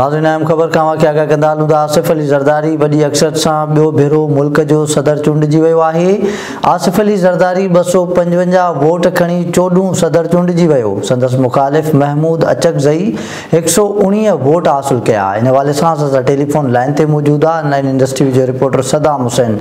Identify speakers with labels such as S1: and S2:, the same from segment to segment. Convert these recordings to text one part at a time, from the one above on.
S1: अहम ख़बर कंदा हलूं त आसिफ़ अली ज़रदारी वॾी अक्सर सां ॿियो भेरो मुल्क़ जो सदर चूंडिजी वियो आहे आसिफ़ अली ज़रदारी ॿ सौ पंजवंजाहु वोट खणी चोॾहं सदर चूंडिजी वियो संदसि मुखालिफ़ महमूद अचक ज़ई हिकु सौ उणिवीह वोट हासिलु कया हिन हवाले सां असां टेलीफोन लाइन ते मौजूदु आहे नाइन इंडस्ट्री जो रिपोर्टर सदाम हुसैन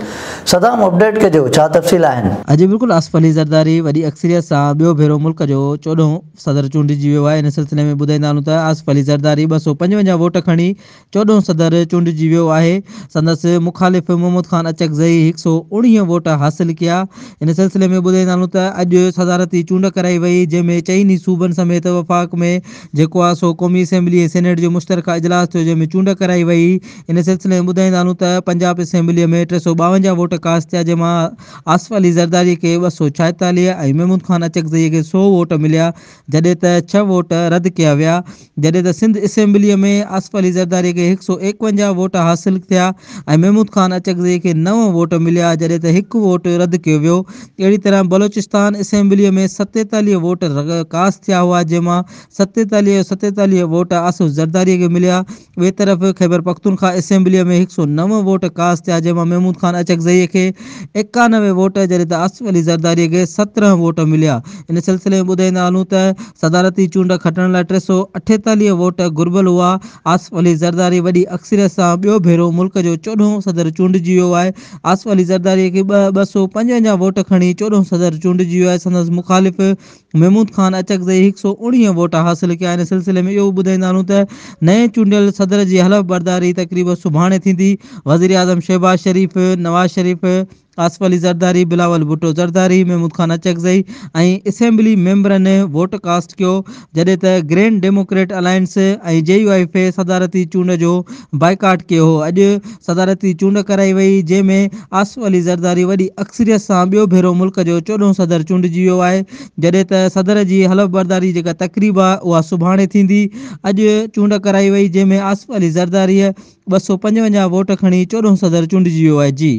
S1: सदाम अपडेट कजो छा तफ़सील आहिनि
S2: अॼु बिल्कुलु आसिफ़ अली ज़रदारी वॾी अक्सरियत सां ॿियो भेरो मुल्क जो चोॾहं सदर चूंडिजी वियो आहे हिन सिलसिले में ॿुधाईंदा त आसिफ़ अली ज़रदारी ॿ सौ पंजवंजाहु वोट खणी चौदह सदर चूंडिजी वियो आहे संदसि मुखालिफ़ मोहम्मद ख़ान अचकज़ई एक सौ उड़ी वोट हासिल किया हिन सिलसिले में ॿुधाईंदालूं त अॼु सदारती चूंड कराई वही जैमें चइनी सूबन समेत वफ़ाक़ में जो आहे सो क़ौमी असेंबली सेनेट जो मुश्तरक इजलास जैमें चूंड कराई वही हिन सिलसिले में ॿुधाईंदालूं तो पंजाब असेंबली में टे सौ बवंजा वोट कास्ट थे जंहिंमां आसफ अली ज़रदारी के ॿ सौ छाहेतालीह महमूद ख़ान अचकज़ई के सौ वोट मिलिया जॾहिं त छह वोट रद्द कया वह जॾहिं त सिंध असेंबलीअ में असफ़ अली ज़रदारी के एक सौ एकवंजा वोट हासिल थे महमूद ख़ान अचगज़े के नव वोट मिलिया जैसे तो एक वोट रद्द किया वो अड़ी तरह बलोचिस्तान असेंबली में सतेतालीह वोट कास थिया हुआ जंहिंमां सतेतालीह सतेतालीह वोट आसिफ़ जरदारी के मिलिया वे तरफ़ ख़ैबर पख्तूनखा असेंबली में एक सौ नव वोट कास थिया जंहिंमां महमूद ख़ान अचगजई के एकानवे वोट जैसे तो आसिफ़ अली जरदारी के सत्रह वोट मिलिया इन सिलसिले में बुधाई हलूँ त सदारती चूंड खटने ला टे सौ अठेताली वोट घुर्बल हुआ आसफ अली ज़रदारी वही अक्सरियत से बो भेरों मुल्क जो चौदह सदर चूंडिजी वो है आसफ अली जरदारी के ॿ पंजा वोट खड़ी चौदह सदर चूंड वो है संदसि मुखालिफ़ महमूद ख़ान अचकज़ई एक सौ उड़ी वोट हासिल किया सिलसिले में यो ॿुधाईंदा तो नए चूडियल सदर की हलफ़ बरदारी तक़रीब सुबह थी वज़ीर आज़म शहबाज़ शरीफ़ नवाज़ शरीफ़ आसिफ़ अली ज़रदारी बिलावल भुटो ज़रदारी महमूद खान अचकज़ई ऐं असेम्बली मेंबरनि वोट कास्ट कयो जॾहिं त ग्रैंड डेमोक्रेट अलायंस ऐं जे यू यूइफ़े सदारती चूंड जो बाइकाट कयो हो अॼु सदारती चूंड कराई वई जंहिंमें आसिफ़ अली ज़रदारी वॾी अक्सरियत सां ॿियो भेरो मुल्क़ जो चोॾहं सदर चूंडजी वियो आहे जॾहिं त सदर जी हलफ़ बरदारी जेका तकरीब आहे उहा सुभाणे थींदी अॼु चूंड कराई वई जंहिंमें आसिफ़ अली ज़रदारी ॿ सौ पंजवंजाह वोट खणी चोॾहं सदर चूंडजी वियो आहे जी